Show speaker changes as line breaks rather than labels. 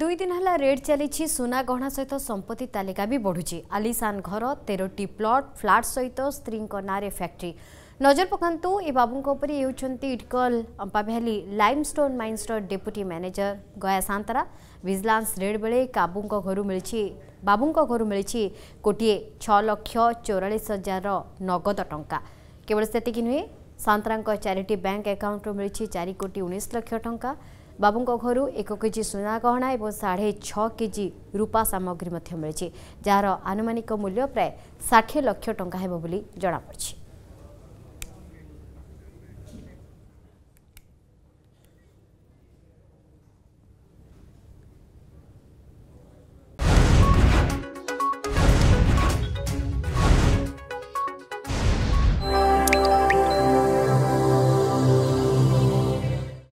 দুই দিন হল রেড চালিছি সোনা গহনা সহিত সম্পত্তি তালিকা বি বড়ুছি আলিসান ঘর তেরোটি প্লট ফ্ল্যাট সহিত স্ত্রীঙ্ক নাঁরে ফ্যাক্টরি নজর পকাতু এ বাবুঙ্ উপরে এই হচ্ছেন ইটকল অম্পাভ্যালি লাইমস্টোন মাইন্সর ডেপুটি ম্যানেজর গয়া সান্তরা ভিজিলান্স রেড বেড়ে কাবুঙ্ ঘরু মিছি বাবুঙ্ ঘরু মিছি কোটিয়ে ছ লক্ষ চৌরাশ হাজার নগদ টঙ্কা কেবল সেতিকি নুহে সান্তরাঙ্ক চারিটি ব্যাঙ্ক আকাউন্টরু মিছি চারি কোটি উনিশ লক্ষ টঙ্কা ବାବୁଙ୍କ ଘରୁ ଏକ କେଜି ସୁନା ଗହଣା ଏବଂ ସାଢ଼େ ଛଅ କେଜି ରୂପା ସାମଗ୍ରୀ ମଧ୍ୟ ମିଳିଛି ଯାହାର ଆନୁମାନିକ ମୂଲ୍ୟ ପ୍ରାୟ ଷାଠିଏ ଲକ୍ଷ ଟଙ୍କା ହେବ ବୋଲି ଜଣାପଡ଼ିଛି